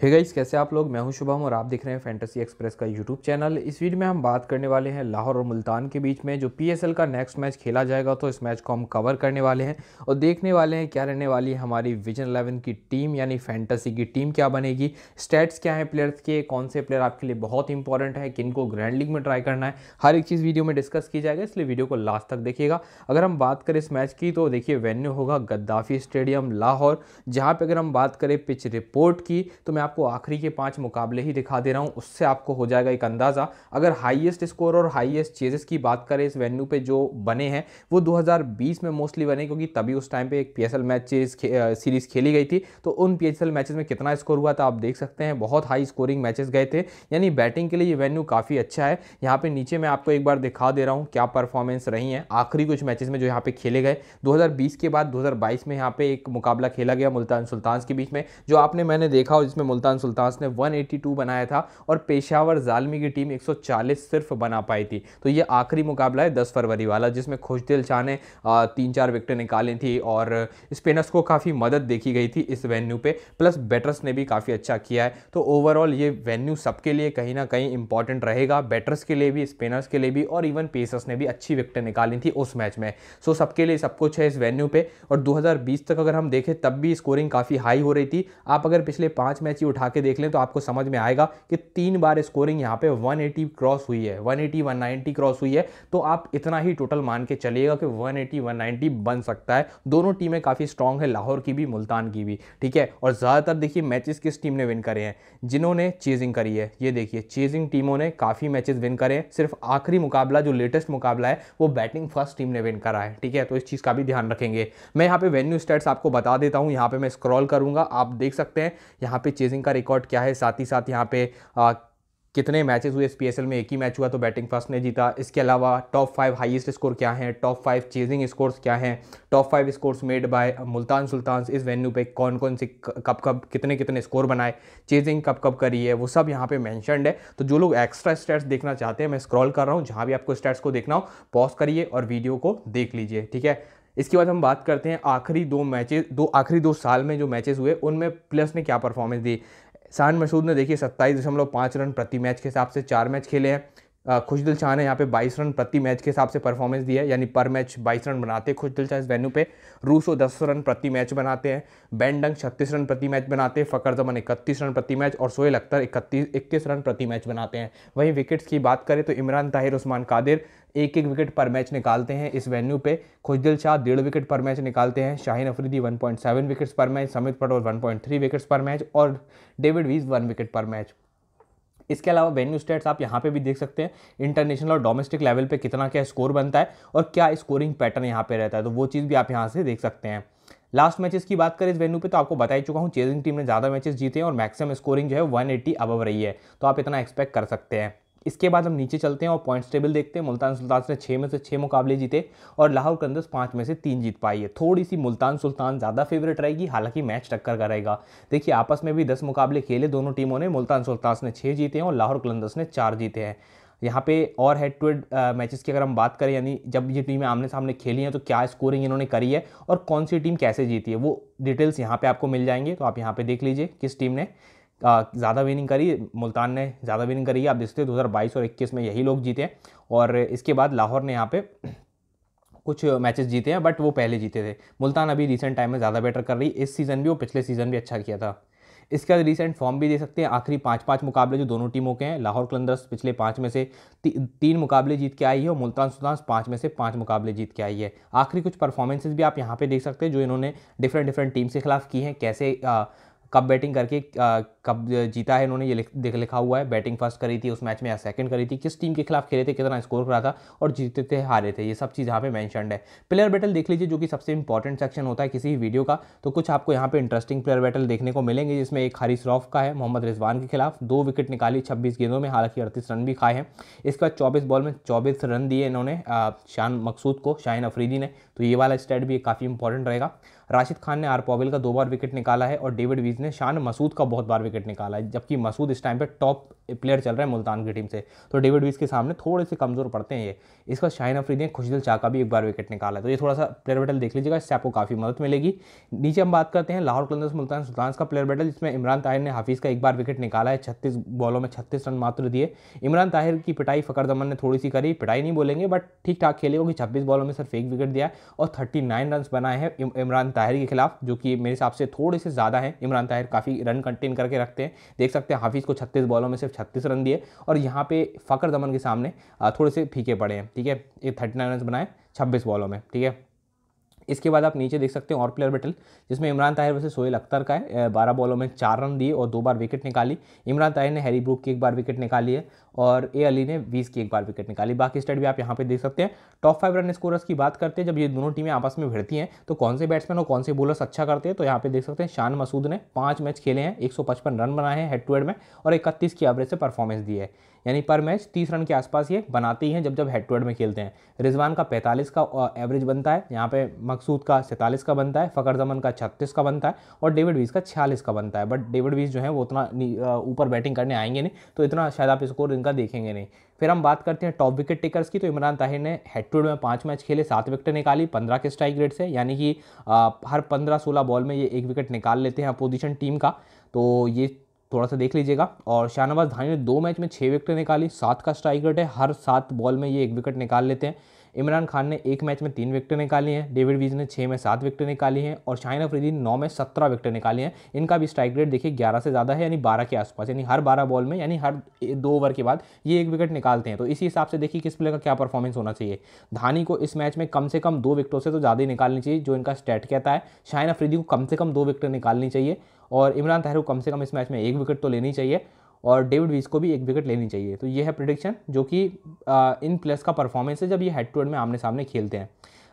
हे hey guys कैसे आप लोग मैं हूं शुभम और आप देख रहे हैं फैंटेसी एक्सप्रेस का यूट्यूब चैनल इस वीडियो में हम बात करने वाले हैं लाहौर और मुल्तान के बीच में जो पीएसएल का नेक्स्ट मैच खेला जाएगा तो इस मैच को हम कवर करने वाले हैं और देखने वाले हैं क्या रहने वाली है हमारी विजन इलेवन की टीम यानी फैंटसी की टीम क्या बनेगी स्टेट्स क्या हैं प्लेयर्स के कौन से प्लेयर आपके लिए बहुत इंपॉर्टेंट है किन को ग्रैंड लीग में ट्राई करना है हर एक चीज़ वीडियो में डिस्कस की जाएगा इसलिए वीडियो को लास्ट तक देखिएगा अगर हम बात करें इस मैच की तो देखिए वेन्यू होगा गद्दाफी स्टेडियम लाहौर जहाँ पर अगर हम बात करें पिच रिपोर्ट की तो मैं आपको आखिरी के पांच मुकाबले ही दिखा दे रहा हूँ उससे आपको हो जाएगा एक अंदाज़ा अगर हाईएस्ट स्कोर और हाईएस्ट चेजेस की बात करें इस वेन्यू पे जो बने हैं वो 2020 में मोस्टली बने क्योंकि तभी उस टाइम पे एक पीएसएल मैच चीज सीरीज खेली गई थी तो उन पीएसएल मैचेस में कितना स्कोर हुआ था आप देख सकते हैं बहुत हाई स्कोरिंग मैचेस गए थे यानी बैटिंग के लिए ये वेन्यू काफ़ी अच्छा है यहाँ पर नीचे मैं आपको एक बार दिखा दे रहा हूँ क्या परफॉर्मेंस रही है आखिरी कुछ मैचेज में जो यहाँ पर खेले गए दो के बाद दो में यहाँ पर एक मुकाबला खेला गया मुल्तान सुल्तान के बीच में जो आपने मैंने देखा और जिसमें मुल्तान सुल्तान्स ने 182 बनाया था और पेशावर जालमी की टीम 140 सिर्फ बना पाई थी तो ये आखिरी मुकाबला है 10 फरवरी वाला जिसमें खुशदिल शाह ने तीन चार विकेट निकाली थी और स्पिनर्स को काफ़ी मदद देखी गई थी इस वेन्यू पर प्लस बैटर्स ने भी काफ़ी अच्छा किया है तो ओवरऑल ये वेन्यू सबके लिए कहीं ना कहीं इंपॉर्टेंट रहेगा बैटर्स के लिए भी स्पिनर्स के लिए भी और इवन पेसर्स ने भी अच्छी विकेट निकाली थी उस मैच में सो सबके लिए सब कुछ है इस वेन्यू पर और दो तक अगर हम देखें तब भी स्कोरिंग काफ़ी हाई हो रही थी आप अगर पिछले पांच मैच इसकी उठा के देख लें तो आपको समझ में आएगा कि तीन बार स्कोरिंग यहाँ पे 180 क्रॉस हुई है 180 190 क्रॉस हुई है तो आप इतना ही टोटल मान के चलिएगा कि 180 190 बन सकता है दोनों टीमें काफ़ी स्ट्रांग है लाहौर की भी मुल्तान की भी ठीक है और ज़्यादातर देखिए मैचेस किस टीम ने विन करे हैं जिन्होंने चेजिंग करी है ये देखिए चेजिंग टीमों ने काफ़ी मैचेज विन करे हैं सिर्फ आखिरी मुकाबला जो लेटेस्ट मुकाबला है वो बैटिंग फर्स्ट टीम ने विन करा है ठीक है तो इस चीज़ का भी ध्यान रखेंगे मैं यहाँ पे वेन्यू स्टेट्स आपको बता देता हूँ यहाँ पर मैं स्क्रॉल करूँगा आप देख सकते हैं यहाँ पे चीजिंग सिंह का रिकॉर्ड क्या है साथ ही साथ यहाँ पे आ, कितने मैचेस हुए एस में एक ही मैच हुआ तो बैटिंग फर्स्ट ने जीता इसके अलावा टॉप फाइव हाईएस्ट स्कोर क्या है टॉप फाइव चेजिंग स्कोर्स क्या हैं top five scores made by Multan Sultan इस वेन्यू पे कौन कौन सी कब कब कितने कितने स्कोर बनाए चेजिंग कब कब करी है वो सब यहाँ पे मैंशनड है तो जो लोग एक्स्ट्रा स्टैट्स देखना चाहते हैं मैं स्क्रॉल कर रहा हूँ जहाँ भी आपको स्टैट्स को देखना हो पॉज करिए और वीडियो को देख लीजिए ठीक है इसके बाद हम बात करते हैं आखिरी दो मैचेस दो आखिरी दो साल में जो मैचेस हुए उनमें प्लस ने क्या परफॉर्मेंस दी सान मसूद ने देखिए सत्ताईस दशमलव पाँच रन प्रति मैच के हिसाब से चार मैच खेले हैं खुशदिल शाह ने यहाँ पे 22 रन प्रति मैच के हिसाब से परफॉर्मेंस दिया है यानी पर मैच 22 रन बनाते हैं खुशदिल शाह इस वेन्यू पे रूसो 10 रन प्रति मैच बनाते हैं बैंडंग 36 रन प्रति मैच बनाते हैं फ़कर जमन 31 रन प्रति मैच और सोहेल अख्तर इकतीस इक्कीस रन प्रति मैच बनाते हैं वहीं विकेट्स की बात करें तो इमरान ताहिर उस्मान कादिर एक एक विकेट पर मैच निकालते हैं इस वेन्यू पे खुशदिल शाह डेढ़ विकेट पर मैच निकालते हैं शाहिन अफरीदी 1.7 विकेट्स पर मैच समित पटोल 1.3 विकेट्स पर मैच और डेविड वीज वन विकेट पर मैच इसके अलावा वेन्यू स्टेट्स आप यहाँ पे भी देख सकते हैं इंटरनेशनल और डोमेस्टिक लेवल पे कितना क्या स्कोर बनता है और क्या स्कोरिंग पैटर्न यहाँ पे रहता है तो वो चीज़ भी आप यहाँ से देख सकते हैं लास्ट मैचेस की बात करें इस वेन्यू पे तो आपको बता ही चुका हूँ चेजिंग टीम ने ज़्यादा मैचेस जीते हैं और मैक्सिमम स्कोरिंग जो है वन एट्टी अबव रही है तो आप इतना एक्सपेक्ट कर सकते हैं इसके बाद हम नीचे चलते हैं और पॉइंट्स टेबल देखते हैं मुल्तान सुल्तान ने छः में से छः मुकाबले जीते और लाहौर कलंदर्स पाँच में से तीन जीत पाई है थोड़ी सी मुल्तान सुल्तान ज़्यादा फेवरेट रहेगी हालांकि मैच टक्कर का रहेगा देखिए आपस में भी दस मुकाबले खेले दोनों टीमों ने मुल्तान सुल्तान ने छः जीते हैं और लाहौर कलंदर्स ने चार जीते हैं यहाँ पे और हेड टू हेड मैचेस की अगर हम बात करें यानी जब ये टीमें आमने सामने खेली हैं तो क्या स्कोरिंग इन्होंने करी है और कौन सी टीम कैसे जीती है वो डिटेल्स यहाँ पे आपको मिल जाएंगे तो आप यहाँ पे देख लीजिए किस टीम ने ज़्यादा विनिंग करी मुल्तान ने ज़्यादा विनिंग करी आप देखते हज़ार बाईस और इक्कीस में यही लोग जीते और इसके बाद लाहौर ने यहाँ पे कुछ मैचेस जीते हैं बट वो पहले जीते थे मुल्तान अभी रिसेंट टाइम में ज़्यादा बेटर कर रही इस सीज़न भी और पिछले सीज़न भी अच्छा किया था इसके बाद रिसेंट फॉर्म भी दे सकते हैं आखिरी पाँच पाँच मुकाबले जो दोनों टीमों के हैं लाहौर कलंदर्स पिछले पाँच में से ती, तीन मुकाबले जीत के आई है और मुल्तान सुल्तान पाँच में से पाँच मुकाबले जीत के आई है आखिरी कुछ परफॉर्मेंसेज भी आप यहाँ पे देख सकते हैं जो इन्होंने डिफरेंट डिफरेंट टीम्स के खिलाफ की हैं कैसे आ, कब बैटिंग करके आ, कब जीता है इन्होंने ये लिख लिखा हुआ है बैटिंग फर्स्ट करी थी उस मैच में या सेकंड करी थी किस टीम के खिलाफ खेले थे कितना स्कोर करा था और जीते थे हारे थे ये सब चीज़ यहाँ पे मैंशनड है प्लेयर बैटल देख लीजिए जो कि सबसे इंपॉर्टेंट सेक्शन होता है किसी भी वीडियो का तो कुछ आपको यहाँ पे इंटरेस्टिंग प्लेयर बैटल देखने को मिलेंगे जिसमें एक हरी रॉफ का है मोहम्मद रिजवान के खिलाफ दो विकेट निकाली छब्बीस गेंदों में हालांकि अड़तीस रन भी खाए हैं इसके बाद चौबीस बॉल में चौबीस रन दिए इन्होंने शान मकसूद को शाहन अफरीदी ने तो ये वाला स्टैट भी काफ़ी इंपॉर्टेंट रहेगा राशिद खान ने आर पॉविल का दो बार विकेट निकाला है और डेविड वीज ने शान मसूद का बहुत बार विकेट विकेट निकाला जबकि मसूद इस टाइम पे टॉप प्लेयर चल रहा है मुल्तान की टीम से तो डेविड वीज के सामने थोड़े से कमज़ोर पड़ते हैं ये इसका शाहिन अफरीदी ने खुशदिल चाह का भी एक बार विकेट निकाला है तो ये थोड़ा सा प्लेयर बैटल देख लीजिएगा इससे आपको काफ़ी मदद मिलेगी नीचे हम बात करते हैं लाहौर कलंदर्स मुल्तान सुल्तान्स का प्लेयर बैटल जिसमें इमरान ताहिर ने हाफिज़ का एक बार विकेट निकाला है छत्तीस बॉलों में छत्तीस रन मात्र दिए इमरान ताहिर की पिटाई फ़कर दमन ने थोड़ी सी करी पिटाई नहीं बोलेंगे बट ठीक ठाक खेले होगी छब्बीस बॉलों में सिर्फ एक विकेट दिया और थर्टी नाइन रन बनाए हैं इमरान ताहिर के खिलाफ जो कि मेरे हिसाब से थोड़े से ज़्यादा हैं इमरान ताहिर काफ़ी रन कंटेन करके रखते हैं देख सकते हैं हाफिज़ को छत्तीस बॉलों में सिर्फ छत्तीस रन दिए और यहाँ पे फ़कर दमन के सामने थोड़े से फीके पड़े हैं ठीक है एक थर्टी नाइन रन बनाए छब्बीस बॉलों में ठीक है इसके बाद आप नीचे देख सकते हैं और प्लेयर बैटल जिसमें इमरान ताहिर वैसे सोहेल अख्तर का है बारह बॉलों में चार रन दिए और दो बार विकेट निकाली इमरान ताहिर ने हैरी ब्रूक की एक बार विकेट निकाली है और ए अली ने बीस की एक बार विकेट निकाली बाकी स्टेट भी आप यहाँ पे देख सकते हैं टॉप फाइव रन स्कोरर्स की बात करते हैं जब ये दोनों टीमें आपस में भिड़ती हैं तो कौन से बैट्समैन और कौन से बोलर्स अच्छा करते हैं तो यहाँ पे देख सकते हैं शान मसूद ने पाँच मैच खेले हैं एक रन बनाए हैं हेड टू हेड में और इकतीस की एवरेज से परफॉर्मेंस दी है यानी पर मैच तीस रन के आसपास ये बनाते ही हैं जब जब हेड टू हेड में खेलते हैं रिजवान का पैंतालीस का एवरेज बनता है यहाँ पे मकसूद का सैंतालीस का बनता है फ़कर जमन का छत्तीस का बनता है और डेविड वीस का छियालीस का बनता है बट डेविड वीस जो है वो उतना ऊपर बैटिंग करने आएंगे नहीं तो इतना शायद आप स्कोर उनका देखेंगे नहीं फिर हम बात करते हैं टॉप विकेट टेकर्स की तो इमरान ताहिर ने हेड में पांच मैच खेले सात विकेट निकाली पंद्रह के स्ट्राइक रेट से यानी कि हर पंद्रह सोलह बॉल में ये एक विकेट निकाल लेते हैं अपोजिशन टीम का तो ये थोड़ा सा देख लीजिएगा और शाहनवाज धानी ने दो मैच में छः विकेट निकाली सात का स्ट्राइक रेट है हर सात बॉल में ये एक विकेट निकाल लेते हैं इमरान खान ने एक मैच में तीन विकेटें निकाली हैं डेविड वीज ने छः में सात विकेटें निकाली हैं और शाहिन अफरीदी नौ में सत्रह विकेटें निकाली हैं इनका भी स्ट्राइक रेट देखिए ग्यारह से ज़्यादा है यानी बारह के आसपास यानी हर बारह बॉल में यानी हर दो ओवर के बाद ये एक विकेट निकालते हैं तो इसी हिसाब से देखिए किस प्लेयर का क्या परफॉर्मेंस होना चाहिए धानी को इस मैच में कम से कम दो विकेटों से तो ज़्यादा ही निकालनी चाहिए जो इनका स्टैट कहता है शाहिन अफरीदी को कम से कम दो विकेटें निकालनी चाहिए और इमरान तहरू को कम से कम इस मैच में एक विकेट तो लेनी चाहिए और डेविड वीज को भी एक विकेट लेनी चाहिए तो ये है प्रडिक्शन जो कि इन प्लेस का परफॉर्मेंस है जब ये हेड टू हेड में आमने सामने खेलते हैं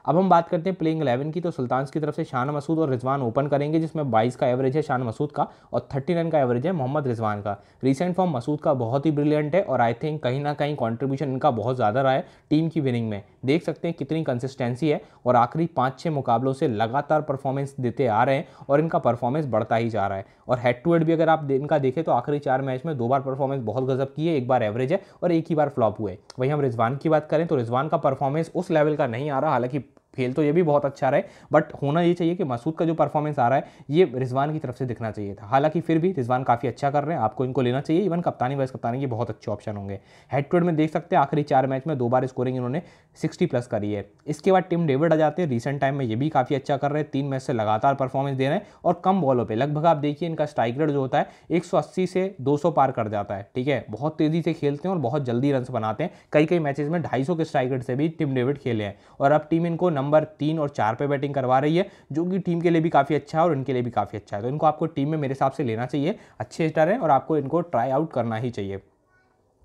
अब हम बात करते हैं प्लेइंग एलेवन की तो सुल्तान की तरफ से शान मसूद और रिजवान ओपन करेंगे जिसमें बाईस का एवरेज है शान मसूद का और थर्टी रन का एवरेज है मोहम्मद रिजवान का रिसेंट फॉर्म मसूद का बहुत ही ब्रिलियंट है और आई थिंक कहीं ना कहीं कॉन्ट्रीब्यूशन इनका बहुत ज़्यादा रहा है टीम की विनिंग में देख सकते हैं कितनी कंसिस्टेंसी है और आखिरी पाँच छः मुकाबलों से लगातार परफॉर्मेंस देते आ रहे हैं और इनका परफॉर्मेंस बढ़ता ही जा रहा है और हेड टू हेड भी अगर आप इनका देखें तो आखिरी चार मैच में दो बार परफॉर्मेंस बहुत गजब की है एक बार एवरेज है और एक ही बार फ्लॉप हुए वहीं हम रिजवान की बात करें तो रिजवान का परफॉर्मेंस उस लेवल का नहीं आ रहा हालांकि खेल तो ये भी बहुत अच्छा रहा है बट होना ये चाहिए कि मसूद का जो परफॉर्मेंस आ रहा है ये रिजवान की तरफ से दिखना चाहिए था हालांकि फिर भी रिजवान काफ़ी अच्छा कर रहे हैं आपको इनको लेना चाहिए इवन कप्तानी वाइस कप्तानी के बहुत अच्छे ऑप्शन होंगे हेड टू हेड में देख सकते हैं आखिरी चार मैच में दो बार स्कोरिंग इन्होंने सिक्सटी प्लस करी है इसके बाद टीम डेविड आ जाते हैं रिसेंट टाइम में ये भी काफ़ी अच्छा कर रहे हैं तीन मैच से लगातार परफॉर्मेंस दे रहे हैं और कम बॉलों पर लगभग आप देखिए इनका स्ट्राइक रेट जो होता है एक से दो पार कर जाता है ठीक है बहुत तेज़ी से खेलते हैं और बहुत जल्दी रन बनाते हैं कई कई मैचेज में ढाई के स्ट्राइक रेट से भी टीम डेविड खेले हैं और अब टीम इनको नंबर तीन और चार पे बैटिंग करवा रही है जो कि टीम के लिए भी काफ़ी अच्छा है और इनके लिए भी काफ़ी अच्छा है तो इनको आपको टीम में मेरे हिसाब से लेना चाहिए अच्छे स्टार हैं और आपको इनको ट्राई आउट करना ही चाहिए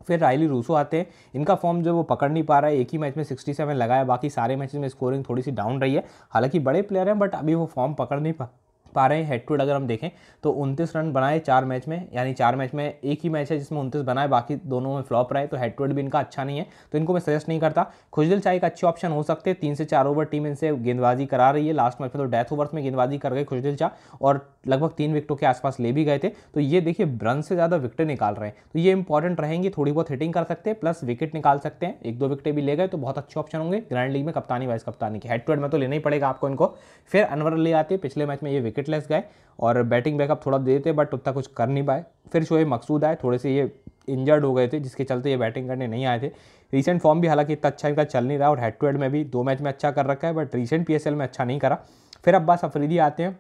फिर रायली रूसो आते हैं इनका फॉर्म जो वो पकड़ नहीं पा रहा है एक ही मैच में 67 लगाया बाकी सारे मैचेस में स्कोरिंग थोड़ी सी डाउन रही है हालांकि बड़े प्लेयर हैं बट अभी वो फॉर्म पकड़ नहीं पा पा रहे हैं हेड टू हेड अगर हम देखें तो उनतीस रन बनाए चार मैच में यानी चार मैच में एक ही मैच है जिसमें उनतीस बनाए बाकी दोनों में फ्लॉप रहे तो हेड टू हेड भी इनका अच्छा नहीं है तो इनको मैं सजेस्ट नहीं करता खुजदिल शाह एक अच्छे ऑप्शन हो सकते हैं तीन से चार ओवर टीम इनसे गेंदबाजी करा रही है लास्ट मैच में तो डेथ ओवर्स में गेंदबाजी कर गए खुजदिल चाह और लगभग तीन विकटों के आसपास ले भी गए थे तो ये देखिए रन से ज़्यादा विकटें निकाल रहे हैं तो ये इंपॉर्टेंट रहेंगे थोड़ी बहुत हिटिंग कर सकते हैं प्लस विकेट निकाल सकते हैं एक दो विकटें भी ले गए तो बहुत अच्छे ऑप्शन होंगे ग्रैंड लीग में कप्तानी वाइस कप्तानी की हेड टू हेड में तो लेना ही पड़ेगा आपको इनको फिर अनवर ले आते पिछले मैच में ये विकेट विकेटलेस गए और बैटिंग बैकअप थोड़ा दे देते बट उतना कुछ कर नहीं पाए फिर शोएब मकसूद आए थोड़े से ये इंजर्ड हो गए थे जिसके चलते ये बैटिंग करने नहीं आए थे रिसेंट फॉर्म भी हालांकि इतना अच्छा इनका चल नहीं रहा और हेड टू हेड में भी दो मैच में अच्छा कर रखा है बट रिसेंट पी में अच्छा नहीं करा फिर अब्बास अफरीदी आते हैं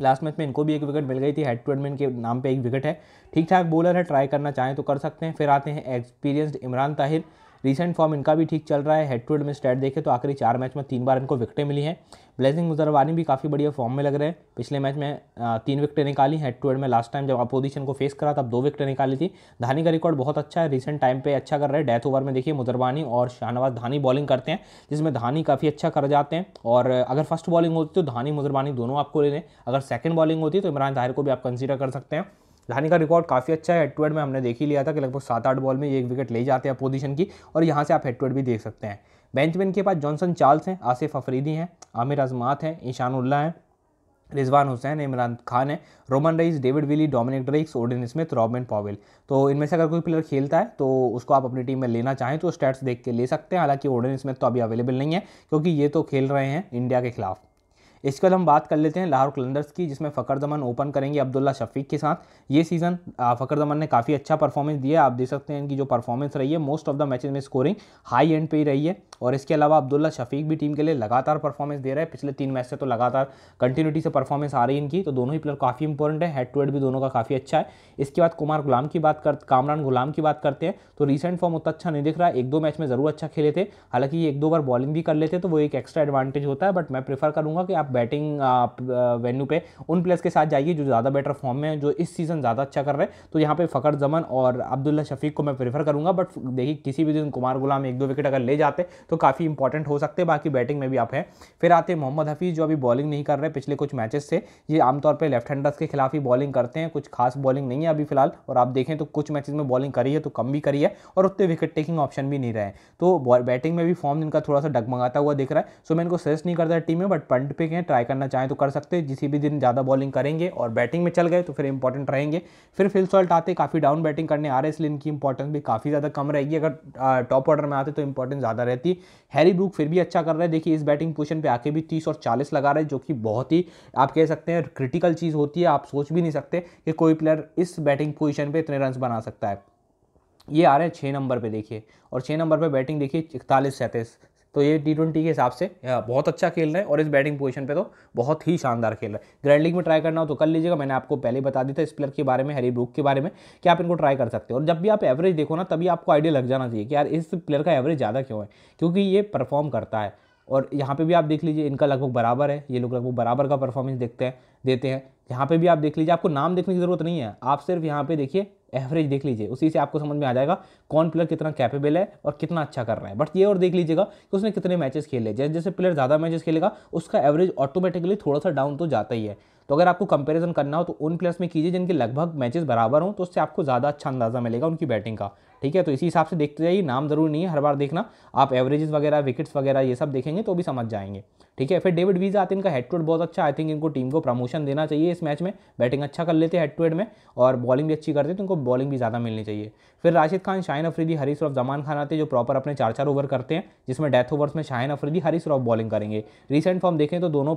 लास्ट मैच में इनको भी एक विकेट मिल गई थी हेड टू हेड में इनके नाम पर एक विकेट है ठीक ठाक बॉलर है ट्राई करना चाहें तो कर सकते हैं फिर आते हैं experienced Imran Tahir recent form इनका भी ठीक चल रहा है हेड टू हेड में स्टैट देखें तो आखिरी चार मैच में तीन बार इनको विकटें मिली हैं ब्लेसिंग मुजरवानी भी काफ़ी बढ़िया फॉर्म में लग रहे हैं पिछले मैच में तीन विकटें निकाली हेड टू हेड में लास्ट टाइम जब अपोजिशन को फेस करा तब दो विकटें निकाली थी धानी का रिकॉर्ड बहुत अच्छा है रिसेंट टाइम पे अच्छा कर रहे हैं डेथ ओवर में देखिए मुजरवानी और शाहनवाज धानी बॉलिंग करते हैं जिसमें धानी काफ़ी अच्छा कर जाते हैं और अगर फर्स्ट बॉलिंग होती तो धानी मुजरवानी दोनों आपको ले लें अगर सेकेंड बॉलिंग होती तो इमरान ताहिर को भी आप कंसिडर कर सकते हैं धानी का रिकॉर्ड काफ़ी अच्छा है हेड में हमने देख ही लिया था कि लगभग सात आठ बॉल में एक विकेट ले जाते हैं पोजीशन की और यहाँ से आप हेड भी देख सकते हैं बेंचमैन के पास जॉनसन चार्ल्स हैं आसिफ अफरीदी हैं आमिर अजमात हैं ईशान उल्ला हैं रिजवान हुसैन इमरान खान है Rumman Raees David Willey Dominic Drakes Odean Smith Rovman Powell तो इनमें से अगर कोई प्लेयर खेलता है तो उसको आप अपनी टीम में लेना चाहें तो स्टैट्स देख के ले सकते हैं हालांकि ओडिन स्मिथ तो अभी अवेलेबल नहीं है क्योंकि ये तो खेल रहे हैं इंडिया के खिलाफ इसके बाद हम बात कर लेते हैं लाहौर कलंदर्स की जिसमें फ़कर दमन ओपन करेंगे अब्दुल्ला शफीक के साथ ये सीज़न फ़कर दमन ने काफ़ी अच्छा परफॉर्मेंस दिया आप देख सकते हैं इनकी जो परफॉर्मेंस रही है मोस्ट ऑफ द मैचेज में स्कोरिंग हाई एंड पे ही रही है और इसके अलावा अब्दुल्ला शफीक भी टीम के लिए लगातार परफॉर्मेंस दे रहा है पिछले तीन मैच से तो लगातार कंटिन्यूटी से परफॉर्मेंस आ रही है इनकी तो दोनों ही प्लेयर काफ़ी इंपॉर्टेंट है हेड टू हेड भी दोनों का काफ़ी अच्छा है इसके बाद कुमार गुलाम की बात कर कामरान गुलाम की बात करते हैं तो रिसेंट फॉर्म उतना अच्छा नहीं दिख रहा एक दो मैच में ज़रूर अच्छा खेले थे हालांकि ये एक दो बार बॉलिंग भी कर लेते तो वो एक एक्स्ट्रा एडवांटेज होता है बट मैं प्रेफर करूँगा कि आप बैटिंग वेन्यू पे उन प्लेयर्स के साथ जाइए जो ज़्यादा बेटर फॉर्म में जो इस सीज़न ज़्यादा अच्छा कर रहे हैं तो यहाँ पे फ़खर जमन और अब्दुल्ला शफीक को मैं प्रेफर करूँगा बट देखिए किसी भी दिन कुमार गुलाम एक दो विकेट अगर ले जाते तो काफ़ी इंपॉर्टेंट हो सकते बाकी बैटिंग में भी आप हैं फिर आते हैं मोहम्मद हफीज़ जो अभी बॉलिंग नहीं कर रहे पिछले कुछ मैचेस से ये आमतौर पर लेफ्ट हैंडर्स के खिलाफ ही बॉलिंग करते हैं कुछ खास बॉलिंग नहीं है अभी फिलहाल और आप देखें तो कुछ मैचेज में बॉलिंग करी है तो कम भी करी है और उतने विकेट टेकिंग ऑप्शन भी नहीं रहे तो बैटिंग में भी फॉर्म इनका थोड़ा सा डगमगाता हुआ दिख रहा है सो मैं इनको सजेस्ट नहीं करता टीम में बट पंड पे गए ट्राई करना चाहें तो कर सकते हैं जिसी भी दिन ज़्यादा बॉलिंग करेंगे और बैटिंग में चल गए तो फिर इंपॉर्टेंट रहेंगे फिर फिल सॉल्ट आते काफ़ी डाउन बैटिंग करने आ रहे इसलिए इनकी इंपॉर्टेंस भी काफ़ी ज़्यादा कम रहेगी अगर टॉप ऑर्डर में आते तो इंपॉर्टेंस ज़्यादा रहती हैरी ब्रूक फिर भी अच्छा कर रहा है देखिए इस बैटिंग पोजिशन पर आके भी तीस और चालीस लगा रहे जो कि बहुत ही आप कह सकते हैं क्रिटिकल चीज़ होती है आप सोच भी नहीं सकते कि कोई प्लेयर इस बैटिंग पोजिशन पर इतने रन बना सकता है ये आ रहे हैं छः नंबर पे देखिए और छः नंबर पे बैटिंग देखिए इकतालीस सैंतीस तो ये टी ट्वेंटी के हिसाब से बहुत अच्छा खेल रहे हैं और इस बैटिंग पोजीशन पे तो बहुत ही शानदार खेल रहे हैं ग्रैंड लीग में ट्राई करना हो तो कर लीजिएगा मैंने आपको पहले बता दिया था इस प्लेयर के बारे में हरी ब्रुक के बारे में कि आप इनको ट्राई कर सकते हो और जब भी आप एवरेज देखो ना तभी आपको आइडिया लग जाना चाहिए कि यार इस प्लेयर का एवरेज ज़्यादा क्यों है क्योंकि ये परफॉर्म करता है और यहाँ पे भी आप देख लीजिए इनका लगभग बराबर है ये लोग लगभग बराबर का परफॉर्मेंस देखते हैं देते हैं यहाँ पे भी आप देख लीजिए आपको नाम देखने की ज़रूरत नहीं है आप सिर्फ यहाँ पे देखिए एवरेज देख लीजिए उसी से आपको समझ में आ जाएगा कौन प्लेयर कितना कैपेबल है और कितना अच्छा कर रहा है बट ये और देख लीजिएगा कि उसने कितने मैचेस खेले जैसे जैसे प्लेयर ज़्यादा मैचेस खेलेगा उसका एवरेज ऑटोमेटिकली थोड़ा सा डाउन तो जाता ही है तो अगर आपको कंपेरिजन करना हो तो उन प्लेयर्स में कीजिए जिनके लगभग मैचेस बराबर हों तो उससे आपको ज़्यादा अच्छा अंदाज़ा मिलेगा उनकी बैटिंग का ठीक है तो इसी हिसाब से देखते जाइए नाम जरूर नहीं है हर बार देखना आप एवरेजेस वगैरह विकेट्स वगैरह ये सब देखेंगे तो भी समझ जाएंगे ठीक है फिर डेविड वीज आते हैं इनका हेड टू हेड बहुत अच्छा आई थिंक इनको टीम को प्रमोशन देना चाहिए इस मैच में बैटिंग अच्छा कर लेते हैं हेड टू हेड में और बॉलिंग भी अच्छी करते हैं तो इनको बॉलिंग भी ज़्यादा मिलनी चाहिए फिर राशिद खान शाहन अफरीदी हरी श्रॉफ जमान खान आते हैं जो प्रॉपर अपने चार चार ओवर करते हैं जिसमें डेथ ओवर्स में शाहिन अफरीदी हरी श्रॉफ बॉलिंग करेंगे रिसेंट फॉर्म देखें तो दोनों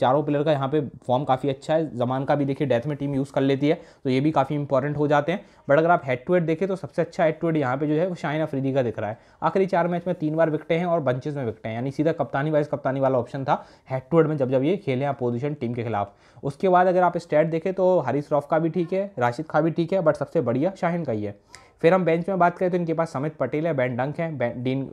चारों प्लेयर का यहाँ पे फॉर्म काफ़ी अच्छा है जमान का भी देखिए डेथ में टीम यूज़ कर लेती है तो ये भी काफ़ी इंपॉर्टेंट हो जाते हैं बट अगर आप हेड टू हेड देखें तो सबसे अच्छा हेड टू हेड यहाँ पे जो है वो शाइन अफरीदी का दिख रहा है आखिरी चार मैच में तीन बार विकटे हैं और बंचेस में विकटे हैं यानी सीधा कप्तानी वाइज कप्तानी वाला ऑप्शन था हेड टू हेड में जब जब ये खेले हैं अपोजिशन टीम के खिलाफ उसके बाद अगर आप स्टैट देखें तो हरीश रॉफ का भी ठीक है राशिद खा भी ठीक है बट सबसे बढ़िया शाहिन का ही है फिर हम बेंच में बात करें तो इनके पास समित पटेल है बैन डंक है डीन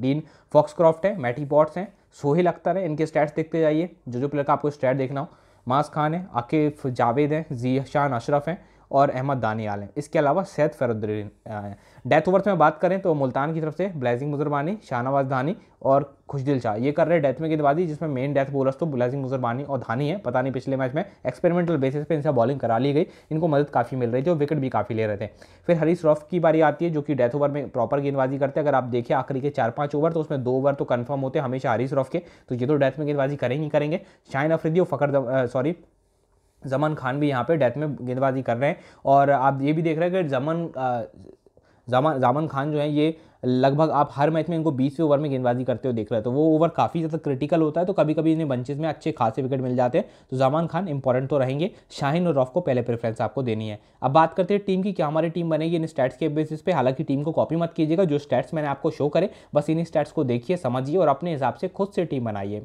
डीन फॉक्सक्रॉफ्ट है मैटी पॉट्स हैं सोहेल अख्तर है इनके स्टैट्स देखते जाइए जो जो प्लेयर का आपको स्टैट देखना हो मास खान है आकिफ जावेद हैं जी शान अशरफ हैं और अहमद दानियाल हैं इसके अलावा सैद फरुद्दीन हैं डेथ ओवर्स में बात करें तो मुल्तान की तरफ से ब्लैजिंग मुजरबानी शाहनवाज धानी और खुशदिल शाह ये कर रहे हैं डेथ में गेंदबाजी जिसमें मेन डेथ बोलर्स तो ब्लैजिंग मुजरबानी और धानी है पता नहीं पिछले मैच में एक्सपेरिमेंटल बेसिस पर इनसे बॉलिंग करा ली गई इनको मदद काफ़ी मिल रही थी और विकेट भी काफ़ी ले रहे थे फिर हरीश रॉफ की बारी आती है जो कि डेथ ओवर में प्रॉपर गेंदबाजी करते हैं अगर आप देखिए आखिरी के चार पाँच ओवर तो उसमें दो ओवर तो कन्फर्म होते हैं हमेशा हरीश रॉफ के तो ये तो डेथ में गेंदबाजी करेंगे ही करेंगे शाइन अफरीदी और फकर सॉरी जमन खान भी यहाँ पे डेथ में गेंदबाजी कर रहे हैं और आप ये भी देख रहे हैं कि जमन जमन जामन खान जो है ये लगभग आप हर मैच में इनको बीसवें ओवर में गेंदबाजी करते हुए देख रहे हो तो वो ओवर काफ़ी ज़्यादा क्रिटिकल होता है तो कभी कभी इन्हें बंचेज में अच्छे खासे विकेट मिल जाते हैं तो जमान खान इंपॉर्टेंट तो रहेंगे शाहिन और रॉफ को पहले प्रेफरेंस आपको देनी है अब बात करते हैं टीम की क्या हमारी टीम बनेगी इन स्टैट्स के बेसिस पे हालांकि टीम को कॉपी मत कीजिएगा जो स्टैट्स मैंने आपको शो करे बस इन्हीं स्टैट्स को देखिए समझिए और अपने हिसाब से खुद से टीम बनाइए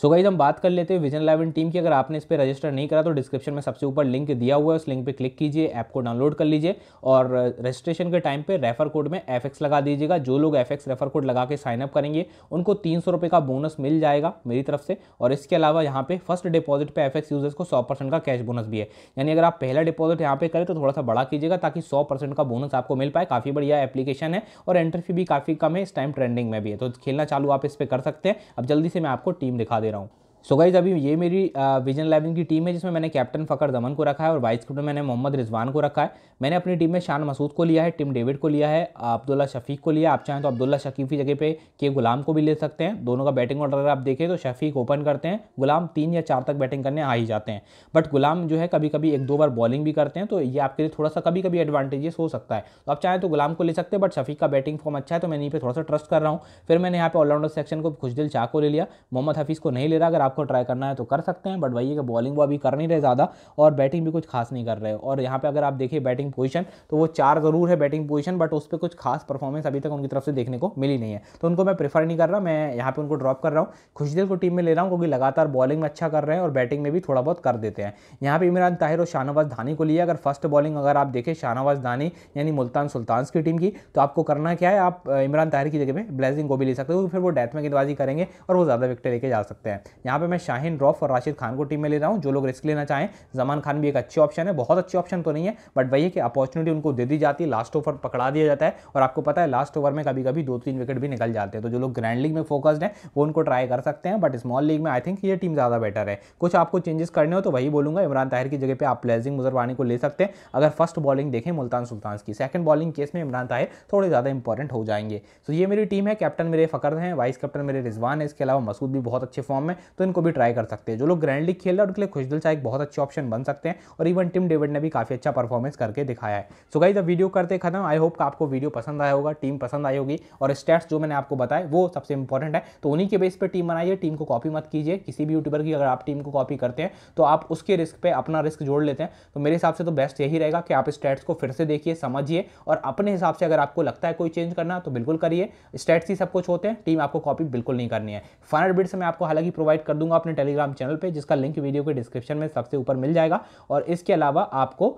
सो गाइज हम बात कर लेते हैं विजन इलेवन टीम की अगर आपने इस पर रजिस्टर नहीं करा तो डिस्क्रिप्शन में सबसे ऊपर लिंक दिया हुआ है उस लिंक पे क्लिक कीजिए ऐप को डाउनलोड कर लीजिए और रजिस्ट्रेशन के टाइम पे रेफर कोड में एफ लगा दीजिएगा जो लोग एफ रेफर कोड लगा के साइनअप करेंगे उनको तीन सौ का बोनस मिल जाएगा मेरी तरफ से और इसके अलावा यहाँ पे फर्स्ट डिपॉजिट पर एफ यूजर्स को सौ का कैश बोनस भी है यानी अगर आप पहला डिपॉजिट यहाँ पे करें तो थोड़ा सा बड़ा कीजिएगा ताकि सौ का बोनस आपको मिल पाए काफ़ी बढ़िया एप्लीकेशन है और एंट्री फी भी काफ़ी कम है इस टाइम ट्रेंडिंग में भी है तो खेलना चालू आप इस पर कर सकते हैं अब जल्दी से मैं आपको टीम दिखा दे दे रहा हूँ सो गाइज अभी ये मेरी विजन इलेवन की टीम है जिसमें मैंने कैप्टन फ़कर दमन को रखा है और वाइस कैप्टन मैंने मोहम्मद रिजवान को रखा है मैंने अपनी टीम में शान मसूद को लिया है टिम डेविड को लिया है अब्दुल्ला शफीक को लिया आप चाहें तो अब्दुल्ला शकीफ की जगह पे के गुलाम को भी ले सकते हैं दोनों का बैटिंग ऑर्डर अगर आप देखें तो शफीक ओपन करते हैं गुलाम तीन या चार तक बैटिंग करने आ ही जाते हैं बट गुलाम जो है कभी कभी एक दो बार बॉलिंग भी करते हैं तो ये आपके लिए थोड़ा सा कभी कभी एडवांटेजेस हो सकता है तो आप चाहें तो गुलाम को ले सकते हैं बट शफीक का बैटिंग फॉर्म अच्छा है तो मैं यहीं पर थोड़ा सा ट्रस्ट कर रहा हूँ फिर मैंने यहाँ पर ऑलराउंडर सेक्शन को खुशदिल चाह को ले लिया मोहम्मद हफीज़ को नहीं ले रहा अगर आपको ट्राई करना है तो कर सकते हैं बट वही है कि बॉलिंग वो अभी कर नहीं रहे ज़्यादा और बैटिंग भी कुछ खास नहीं कर रहे और यहाँ पर अगर आप देखिए बैटिंग बैटिंग पोजीशन तो वो चार ज़रूर है बैटिंग पोजीशन बट उस पर कुछ खास परफॉर्मेंस अभी तक उनकी तरफ से देखने को मिली नहीं है तो उनको मैं प्रेफर नहीं कर रहा मैं यहाँ पर उनको ड्रॉप कर रहा हूँ खुशदिल को टीम में ले रहा हूँ क्योंकि लगातार बॉलिंग में अच्छा कर रहे हैं और बैटिंग में भी थोड़ा बहुत कर देते हैं यहाँ पर इमरान ताहिर और शाहनवाज धानी को लिया अगर फर्स्ट बॉलिंग अगर आप देखें शाहनवाज धानी यानी मुल्तान सुल्तान की टीम की तो आपको करना क्या है आप इमरान ताहिर की जगह में ब्लेसिंग को भी ले सकते हो तो फिर वो डेथ में गेंदबाजी करेंगे और वो ज़्यादा विकटें लेके जा सकते हैं यहाँ पर मैं शाहिन रॉफ और राशिद खान को टीम में ले रहा हूँ जो लोग रिस्क लेना चाहें जमान खान भी एक अच्छी ऑप्शन है बहुत अच्छी ऑप्शन तो नहीं है बट वही है कि कि अपॉर्चुनिटी उनको दे दी जाती है लास्ट ओवर पकड़ा दिया जाता है और आपको पता है लास्ट ओवर में कभी कभी दो तीन विकेट भी निकल जाते हैं तो जो लोग ग्रैंड लीग में फोकस्ड हैं वो उनको ट्राई कर सकते हैं बट स्मॉल लीग में आई थिंक ये टीम ज़्यादा बेटर है कुछ आपको चेंजेस करने हो तो वही बोलूंगा इमरान ताहिर की जगह पर आप प्लेजिंग मुजरवानी को ले सकते हैं अगर फर्स्ट बॉलिंग देखें मुल्तान सुल्तान की सेकंड बॉलिंग केस में इमरान ताहिर थोड़े ज़्यादा इंपॉर्टेंट हो जाएंगे तो ये मेरी टीम है कैप्टन मेरे फ़कर हैं वाइस कैप्टन मेरे रिजवान है इसके अलावा मसूद भी बहुत अच्छे फॉर्म में तो इनको भी ट्राई कर सकते हैं जो लोग ग्रैंड लीग खेल रहे हैं उनके लिए खुशदिल शाह एक बहुत अच्छे ऑप्शन बन सकते हैं और इवन टीम डेविड ने भी काफ़ी अच्छा परफॉर्मेंस करके दिखाया है सो गाइज अब वीडियो करते खत्म आई होप आपको वीडियो पसंद आया होगा टीम पसंद आई होगी और स्टेट्स जो मैंने आपको बताए वो सबसे इंपॉर्टेंट है तो उन्हीं के बेस पर टीम बनाइए टीम को कॉपी मत कीजिए किसी भी यूट्यूबर की अगर आप टीम को कॉपी करते हैं तो आप उसके रिस्क पर अपना रिस्क जोड़ लेते हैं तो मेरे हिसाब से तो बेस्ट यही रहेगा कि आप स्टेट्स को फिर से देखिए समझिए और अपने हिसाब से अगर आपको लगता है कोई चेंज करना तो बिल्कुल करिए स्टेट्स ही सब कुछ होते हैं टीम आपको कॉपी बिल्कुल नहीं करनी है फाइनल बिट्स मैं आपको हालांकि प्रोवाइड कर दूंगा अपने टेलीग्राम चैनल पर जिसका लिंक वीडियो के डिस्क्रिप्शन में सबसे ऊपर मिल जाएगा और इसके अलावा आपको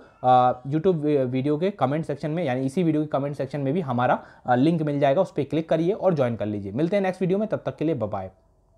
यूट्यूब वीडियो के कमेंट सेक्शन में यानी इसी वीडियो के कमेंट सेक्शन में भी हमारा लिंक मिल जाएगा उस पर क्लिक करिए और ज्वाइन कर लीजिए मिलते हैं नेक्स्ट वीडियो में तब तक के लिए बाय